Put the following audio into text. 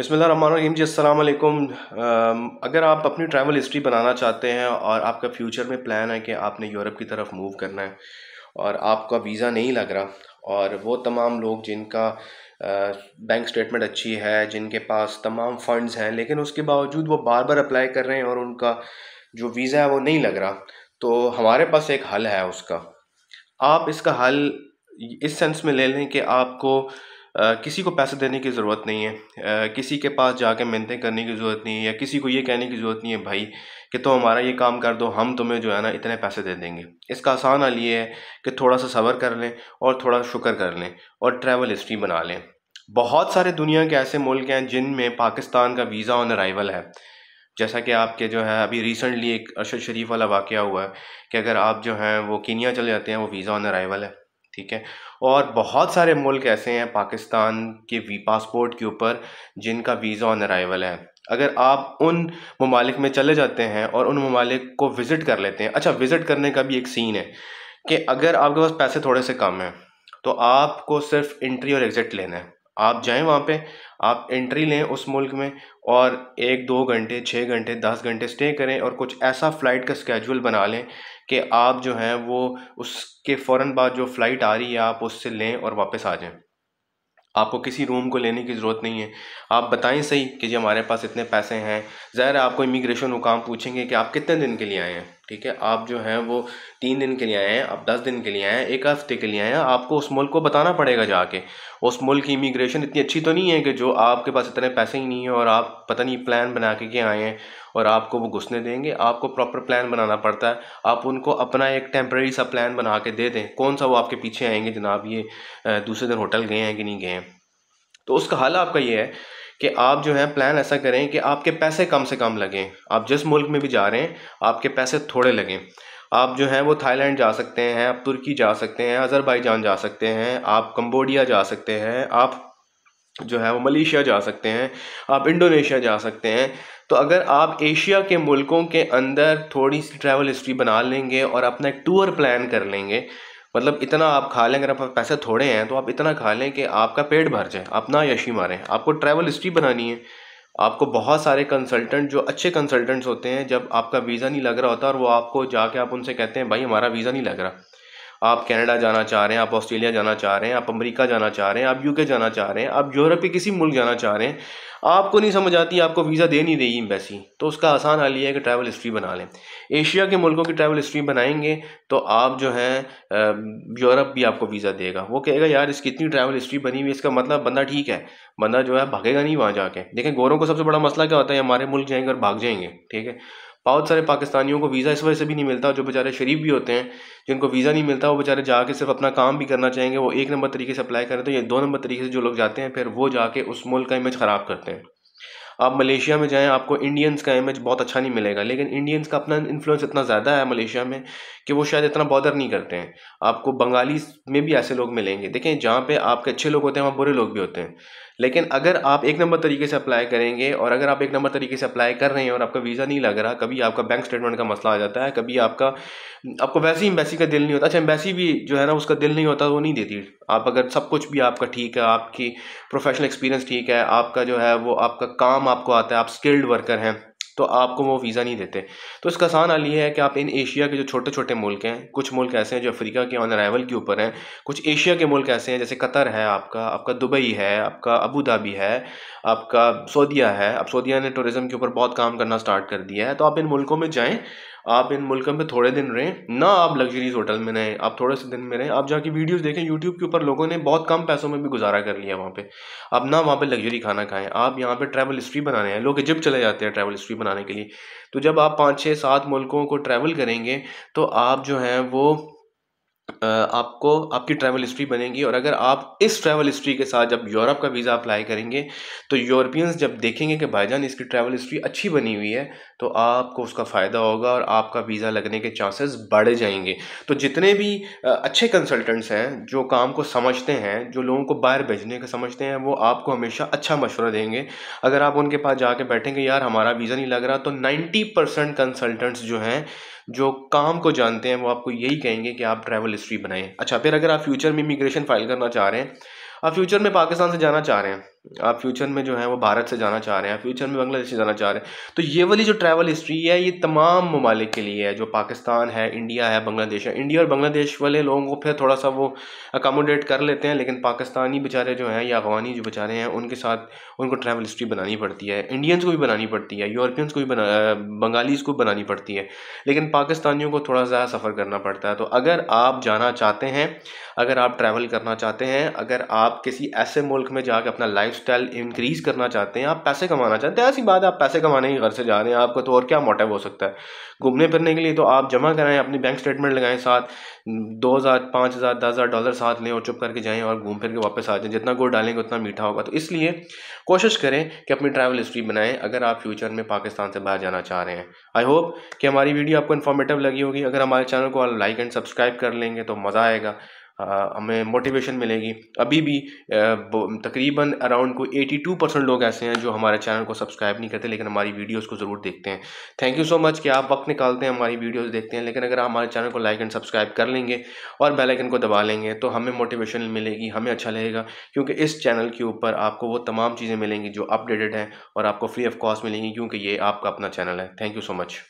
बिसमीम जी असलकुम अगर आप अपनी ट्रैवल हिस्ट्री बनाना चाहते हैं और आपका फ्यूचर में प्लान है कि आपने यूरोप की तरफ मूव करना है और आपका वीज़ा नहीं लग रहा और वो तमाम लोग जिनका बैंक स्टेटमेंट अच्छी है जिनके पास तमाम फंड्स हैं लेकिन उसके बावजूद वो बार बार अप्लाई कर रहे हैं और उनका जो वीज़ा है वो नहीं लग रहा तो हमारे पास एक हल है उसका आप इसका हल इस सेंस में ले लें कि आपको किसी को पैसे देने की ज़रूरत नहीं है किसी के पास जाके मेहनतें करने की ज़रूरत नहीं है या किसी को ये कहने की ज़रूरत नहीं है भाई कि तुम तो हमारा ये काम कर दो हम तुम्हें जो है ना इतने पैसे दे देंगे इसका आसान हाल ये है कि थोड़ा सा सब्र कर लें और थोड़ा शुक्र कर लें और ट्रैवल हिस्ट्री बना लें बहुत सारे दुनिया के ऐसे मुल्क हैं जिनमें पाकिस्तान का वीज़ा ऑन अराइवल है जैसा कि आपके जो है अभी रिसेंटली एक अरशद शरीफ वाला वाक़ हुआ है कि अगर आप जो हैं वो कीनिया चले जाते हैं वो वीज़ा ऑन अराइवल है ठीक है और बहुत सारे मुल्क ऐसे हैं पाकिस्तान के वी पासपोर्ट के ऊपर जिनका वीज़ा ऑन अराइवल है अगर आप उन ममालिक में चले जाते हैं और उन ममालिक को विज़िट कर लेते हैं अच्छा विज़िट करने का भी एक सीन है कि अगर आपके पास पैसे थोड़े से कम हैं तो आपको सिर्फ इंट्री और एग्ज़िट लेना है आप जाएं वहाँ पे आप एंट्री लें उस मुल्क में और एक दो घंटे छः घंटे दस घंटे स्टे करें और कुछ ऐसा फ़्लाइट का स्केजूल बना लें कि आप जो हैं वो उसके फ़ौर बाद जो फ़्लाइट आ रही है आप उससे लें और वापस आ जाएं आपको किसी रूम को लेने की ज़रूरत नहीं है आप बताएं सही कि जी हमारे पास इतने पैसे हैं ज़ाहिर आपको इमिग्रेशन हुकाम पूछेंगे कि आप कितने दिन के लिए आए हैं ठीक है आप जो हैं वो तीन दिन के लिए आए हैं आप दस दिन के लिए आए हैं एक हफ्ते के लिए आए हैं आपको उस मुल्क को बताना पड़ेगा जाके उस मुल्क की इमिग्रेशन इतनी अच्छी तो नहीं है कि जो आपके पास इतने पैसे ही नहीं है और आप पता नहीं प्लान बना के क्या आए हैं और आपको वो घुसने देंगे आपको प्रॉपर प्लान बनाना पड़ता है आप उनको अपना एक टेम्प्रेरी सा प्लान बना के दे दें कौन सा वो आपके पीछे आएंगे जनाब ये दूसरे दिन होटल गए हैं कि नहीं गए हैं तो उसका हाल आपका ये है कि आप जो है प्लान ऐसा करें कि आपके पैसे कम से कम लगें आप जिस मुल्क में भी जा रहे हैं आपके पैसे थोड़े लगें आप जो है वो थाईलैंड जा सकते हैं आप तुर्की जा सकते हैं अज़रबैजान जा सकते हैं आप कंबोडिया जा सकते हैं आप जो है वो मलेशिया जा सकते हैं आप इंडोनेशिया जा सकते हैं तो अगर आप एशिया के मुल्कों के अंदर थोड़ी सी ट्रैवल हिस्ट्री बना लेंगे और अपना एक टूर प्लान कर लेंगे मतलब इतना आप खा लें अगर आप पैसे थोड़े हैं तो आप इतना खा लें कि आपका पेट भर जाए आप ना यशी मारें आपको ट्रैवल हिस्ट्री बनानी है आपको बहुत सारे कंसल्टेंट जो अच्छे कंसल्टेंट्स होते हैं जब आपका वीज़ा नहीं लग रहा होता और वो आपको जाके आप उनसे कहते हैं भाई हमारा वीज़ा नहीं लग रहा आप कनाडा जाना चाह रहे हैं आप ऑस्ट्रेलिया जाना चाह रहे हैं आप अमेरिका जाना चाह रहे हैं आप यूके जाना चाह रहे हैं आप यूरोप के किसी मुल्क जाना चाह रहे हैं आपको नहीं समझ आती आपको वीज़ा दे नहीं रही एम्बेसी तो उसका आसान हाल ये है कि ट्रैवल हिस्ट्री बना लें एशिया के मुल्कों की ट्रैवल हिस्ट्री बनाएंगे तो आप जो हैं यूरोप भी आपको वीज़ा देगा वो कहेगा यार इसकी इतनी ट्रैवल हिस्ट्री बनी हुई इसका मतलब बंदा ठीक है बंदा जो है भागेगा नहीं वहाँ जाके देखें गोरों को सबसे बड़ा मसला क्या होता है हमारे मुल्क जाएंगे और भाग जाएंगे ठीक है बहुत सारे पाकिस्तानियों को वीज़ा इस वजह से भी नहीं मिलता जो बेचारे शरीफ भी होते हैं जिनको वीज़ा नहीं मिलता वो बेचारे जाके सिर्फ अपना काम भी करना चाहेंगे वो एक नंबर तरीके से अप्लाई करें तो ये दो नंबर तरीके से जो लोग जाते हैं फिर वो जाके उस मुल्क का इमेज ख़राब करते हैं आप मलेशिया में जाएं आपको इंडियंस का इमेज बहुत अच्छा नहीं मिलेगा लेकिन इंडियंस का अपना इन्फ्लुएंस इतना ज़्यादा है मलेशिया में कि वो शायद इतना बॉडर नहीं करते हैं आपको बंगाली में भी ऐसे लोग मिलेंगे देखें जहाँ पे आपके अच्छे लोग होते हैं वहाँ बुरे लोग भी होते हैं लेकिन अगर आप एक नंबर तरीके से अप्लाई करेंगे और अगर आप एक नंबर तरीके से अप्लाई कर रहे हैं और आपका वीज़ा नहीं लग रहा कभी आपका बैंक स्टेटमेंट का मसला आ जाता है कभी आपका आपको वैसे ही एम्बेसी का दिल नहीं होता अच्छा एम्बेसी भी जो है ना उसका दिल नहीं होता वो नहीं देती आप अगर सब कुछ भी आपका ठीक है आपकी प्रोफेशनल एक्सपीरियंस ठीक है आपका जो है वो आपका काम आपको आता है आप स्किल्ड वर्कर हैं तो आपको वो वीज़ा नहीं देते तो इसका आसान हाल ये है कि आप इन एशिया के जो छोटे छोटे मुल्क हैं कुछ मुल्क ऐसे हैं जो अफ्रीका के ऑन अराइवल के ऊपर हैं कुछ एशिया के मुल्क ऐसे हैं जैसे कतर है आपका आपका दुबई है आपका अबू धाबी है आपका सऊदिया है अब सऊदिया ने टूरिज़म के ऊपर बहुत काम करना स्टार्ट कर दिया है तो आप इन मुल्कों में जाएँ आप इन मुल्क में थोड़े दिन रहें ना आप लग्जरीज होटल में रहें आप थोड़े से दिन में रहें आप जाके वीडियोस देखें यूट्यूब के ऊपर लोगों ने बहुत कम पैसों में भी गुजारा कर लिया वहाँ पे आप ना वहाँ पे लग्जरी खाना खाएं आप यहाँ पे ट्रैवल हिस्ट्री बनाने हैं लोग इजिप्ट चले जाते हैं ट्रैवल हिस्ट्री बनाने के लिए तो जब आप पाँच छः सात मुल्कों को ट्रैवल करेंगे तो आप जो हैं वो आपको आपकी ट्रैवल हिस्ट्री बनेगी और अगर आप इस ट्रैवल हिस्ट्री के साथ जब यूरोप का वीज़ा अप्लाई करेंगे तो यूरोपियंस जब देखेंगे कि भाईजान इसकी ट्रैवल हिस्ट्री अच्छी बनी हुई है तो आपको उसका फ़ायदा होगा और आपका वीज़ा लगने के चांसेस बढ़ जाएंगे तो जितने भी अच्छे कंसल्टेंट्स हैं जो काम को समझते हैं जो लोगों को बाहर भेजने का समझते हैं वो आपको हमेशा अच्छा मशवरा देंगे अगर आप उनके पास जाके बैठेंगे यार हमारा वीज़ा नहीं लग रहा तो नाइन्टी परसेंट कंसल्टेंट्स जो हैं जो काम को जानते हैं वो आपको यही कहेंगे कि आप ट्रैवल हिस्ट्री बनाएं अच्छा फिर अगर आप फ्यूचर में इमिग्रेशन फाइल करना चाह रहे हैं आप फ्यूचर में पाकिस्तान से जाना चाह रहे हैं आप फ्यूचर में जो है वो भारत से जाना चाह रहे हैं फ्यूचर में बांग्लादेश से जाना चाह रहे हैं तो ये वाली जो ट्रैवल हिस्ट्री है ये तमाम ममालिक के लिए है जो पाकिस्तान है इंडिया है बांग्लादेश है इंडिया और बांग्लादेश वाले लोगों को फिर थोड़ा सा वो अकोमोडेट कर लेते हैं लेकिन पाकिस्तानी बेचारे जो हैं या अफगानी जो बेचारे हैं उनके साथ उनको ट्रैवल हिस्ट्री बनानी पड़ती है इंडियंस को भी बनानी पड़ती है यूरोपियंस को भी बंगालीज़ को बनानी पड़ती है लेकिन पाकिस्तानियों को थोड़ा सा सफ़र करना पड़ता है तो अगर आप जाना चाहते हैं अगर आप ट्रैवल करना चाहते हैं अगर आप किसी ऐसे मुल्क में जाकर अपना लाइफ लाइफस्टाइल इंक्रीज़ करना चाहते हैं आप पैसे कमाना चाहते हैं तो ऐसी बात आप पैसे कमाने के घर से जा रहे हैं आपका तो और क्या मोटिव हो सकता है घूमने फिरने के लिए तो आप जमा कराएं अपनी बैंक स्टेटमेंट लगाएं साथ दो हज़ार पाँच हज़ार दस हज़ार डॉलर साथ लें और चुप करके जाएँ और घूम फिर के वापस आ जाएँ जितना गुड़ डालेंगे उतना मीठा होगा तो इसलिए कोशिश करें कि अपनी ट्रैवल हिस्ट्री बनाएं अगर आप फ्यूचर में पाकिस्तान से बाहर जाना चाह रहे हैं आई होप कि हमारी वीडियो आपको इन्फॉर्मेटिव लगी होगी अगर हमारे चैनल को आप लाइक एंड सब्सक्राइब कर लेंगे तो मज़ा आएगा हमें मोटिवेशन मिलेगी अभी भी तकरीबन अराउंड को 82 परसेंट लोग ऐसे हैं जो हमारे चैनल को सब्सक्राइब नहीं करते लेकिन हमारी वीडियोस को ज़रूर देखते हैं थैंक यू सो मच कि आप वक्त निकालते हैं हमारी वीडियोस देखते हैं लेकिन अगर आप हमारे चैनल को लाइक एंड सब्सक्राइब कर लेंगे और बेलाइकन को दबा लेंगे तो हमें मोटिवेशन मिलेगी हमें अच्छा लगेगा क्योंकि इस चैनल के ऊपर आपको वो तमाम चीज़ें मिलेंगी जो अपडेटेड हैं और आपको फ्री ऑफ कॉस्ट मिलेंगी क्योंकि ये आपका अपना चैनल है थैंक यू सो मच